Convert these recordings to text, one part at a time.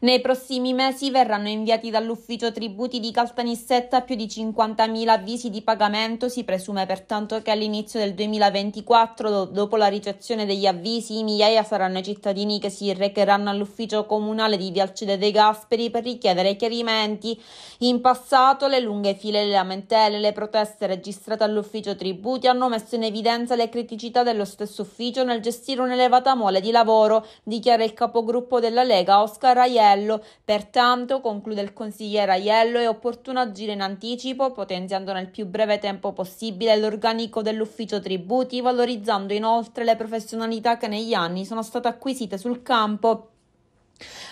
Nei prossimi mesi verranno inviati dall'ufficio tributi di Caltanissetta più di 50.000 avvisi di pagamento, si presume pertanto che all'inizio del 2024, dopo la ricezione degli avvisi, migliaia saranno i cittadini che si recheranno all'ufficio comunale di Vialcide dei Gasperi per richiedere chiarimenti. In passato le lunghe file, le lamentele, le proteste registrate all'ufficio tributi hanno messo in evidenza le criticità dello stesso ufficio nel gestire un'elevata mole di lavoro, dichiara il capogruppo della Lega Oscar Raier Aiello. Pertanto, conclude il consigliere Aiello, è opportuno agire in anticipo, potenziando nel più breve tempo possibile l'organico dell'ufficio tributi, valorizzando inoltre le professionalità che negli anni sono state acquisite sul campo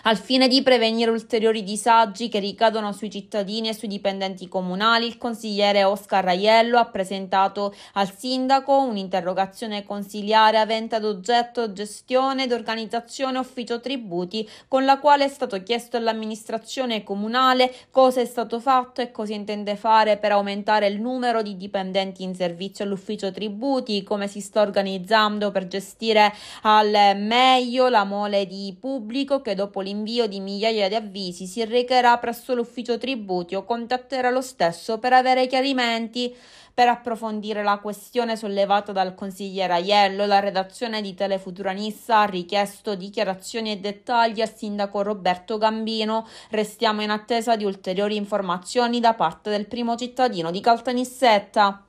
al fine di prevenire ulteriori disagi che ricadono sui cittadini e sui dipendenti comunali, il consigliere Oscar Raiello ha presentato al sindaco un'interrogazione consiliare avente ad oggetto gestione ed organizzazione ufficio tributi, con la quale è stato chiesto all'amministrazione comunale cosa è stato fatto e cosa intende fare per aumentare il numero di dipendenti in servizio all'ufficio tributi, come si sta organizzando per gestire al meglio la mole di pubblico che ore dopo l'invio di migliaia di avvisi si recherà presso l'ufficio tributi o contatterà lo stesso per avere chiarimenti, per approfondire la questione sollevata dal consigliere Aiello, la redazione di Telefuturanissa ha richiesto dichiarazioni e dettagli al sindaco Roberto Gambino. Restiamo in attesa di ulteriori informazioni da parte del primo cittadino di Caltanissetta.